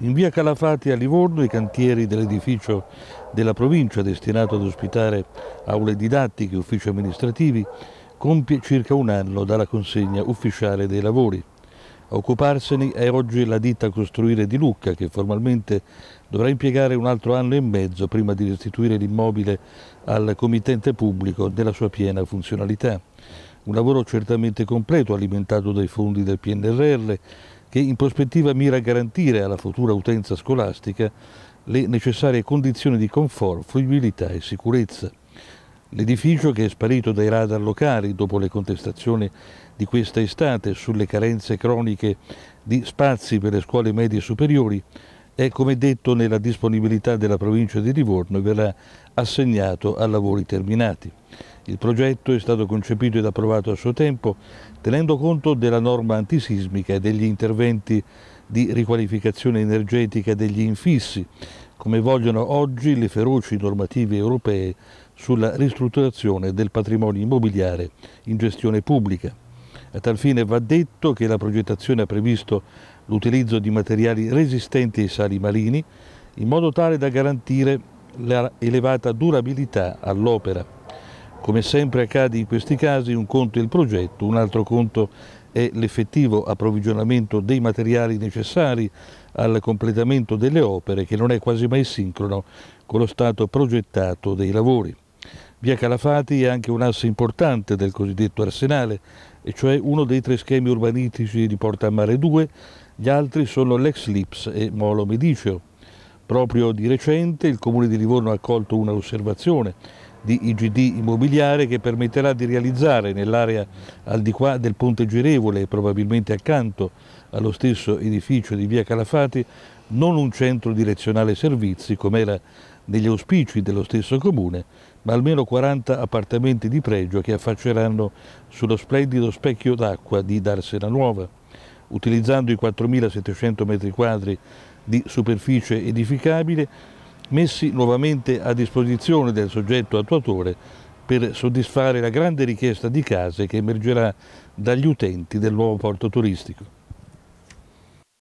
In via Calafati a Livorno i cantieri dell'edificio della provincia destinato ad ospitare aule didattiche e uffici amministrativi compie circa un anno dalla consegna ufficiale dei lavori. A occuparsene è oggi la ditta Costruire di Lucca che formalmente dovrà impiegare un altro anno e mezzo prima di restituire l'immobile al committente pubblico della sua piena funzionalità. Un lavoro certamente completo alimentato dai fondi del PNRR che in prospettiva mira a garantire alla futura utenza scolastica le necessarie condizioni di confort, fruibilità e sicurezza. L'edificio, che è sparito dai radar locali dopo le contestazioni di questa estate sulle carenze croniche di spazi per le scuole medie superiori, è come detto nella disponibilità della provincia di Livorno e verrà assegnato a lavori terminati. Il progetto è stato concepito ed approvato a suo tempo tenendo conto della norma antisismica e degli interventi di riqualificazione energetica degli infissi, come vogliono oggi le feroci normative europee sulla ristrutturazione del patrimonio immobiliare in gestione pubblica. A tal fine va detto che la progettazione ha previsto l'utilizzo di materiali resistenti ai sali marini in modo tale da garantire l'elevata durabilità all'opera. Come sempre accade in questi casi, un conto è il progetto, un altro conto è l'effettivo approvvigionamento dei materiali necessari al completamento delle opere che non è quasi mai sincrono con lo stato progettato dei lavori. Via Calafati è anche un asse importante del cosiddetto arsenale, e cioè uno dei tre schemi urbanistici di Porta Mare 2, gli altri sono l'ex Lips e Molo Mediceo. Proprio di recente il Comune di Livorno ha accolto una osservazione di IGD immobiliare che permetterà di realizzare nell'area al di qua del ponte girevole e probabilmente accanto allo stesso edificio di via Calafati non un centro direzionale servizi come era negli auspici dello stesso comune, ma almeno 40 appartamenti di pregio che affacceranno sullo splendido specchio d'acqua di Darsena Nuova. Utilizzando i 4.700 metri quadri di superficie edificabile, messi nuovamente a disposizione del soggetto attuatore per soddisfare la grande richiesta di case che emergerà dagli utenti del nuovo porto turistico.